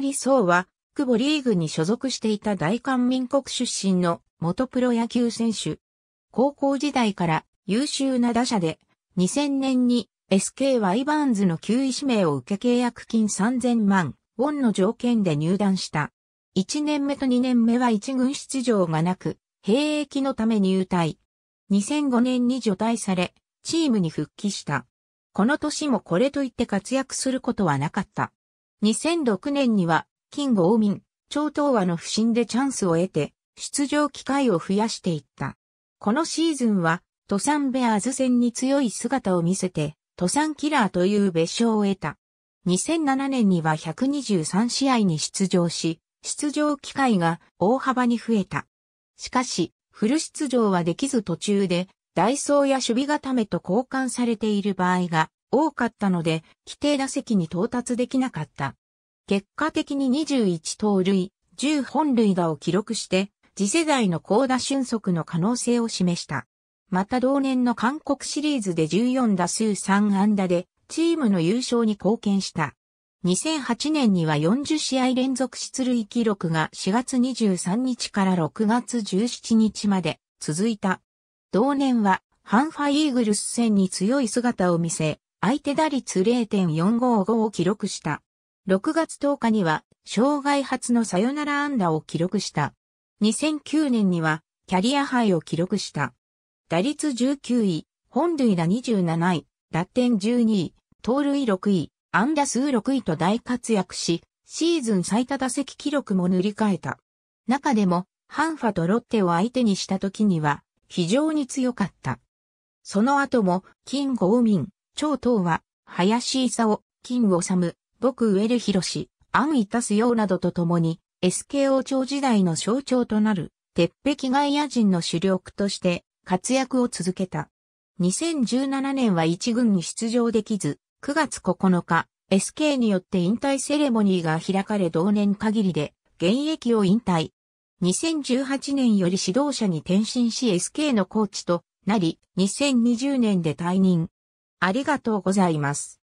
りそうは、久保リーグに所属していた大韓民国出身の元プロ野球選手。高校時代から優秀な打者で、2000年に SK ワイバーンズの球位指名を受け契約金3000万ウォンの条件で入団した。1年目と2年目は1軍出場がなく、兵役のため入隊。2005年に除隊され、チームに復帰した。この年もこれといって活躍することはなかった。2006年には、金剛民、超東和の不振でチャンスを得て、出場機会を増やしていった。このシーズンは、登山ベアーズ戦に強い姿を見せて、登山キラーという別称を得た。2007年には123試合に出場し、出場機会が大幅に増えた。しかし、フル出場はできず途中で、ダイソーや守備固めと交換されている場合が多かったので、規定打席に到達できなかった。結果的に21盗塁、10本塁打を記録して、次世代の高打俊足の可能性を示した。また同年の韓国シリーズで14打数3安打で、チームの優勝に貢献した。2008年には40試合連続出塁記録が4月23日から6月17日まで続いた。同年は、ハンファイーグルス戦に強い姿を見せ、相手打率0.455を記録した。6月10日には、障害初のサヨナラ安打を記録した。2009年には、キャリア杯を記録した。打率19位、本塁打27位、打点12位、盗塁6位、安打数6位と大活躍し、シーズン最多打席記録も塗り替えた。中でも、ハンファとロッテを相手にした時には、非常に強かった。その後も、キン・ゴーミン、超党は、林夫、金治、僕上流博安井たすよなどとともに、SKO 朝時代の象徴となる、鉄壁外野人の主力として、活躍を続けた。2017年は一軍に出場できず、9月9日、SK によって引退セレモニーが開かれ同年限りで、現役を引退。2018年より指導者に転身し SK のコーチとなり、2020年で退任。ありがとうございます。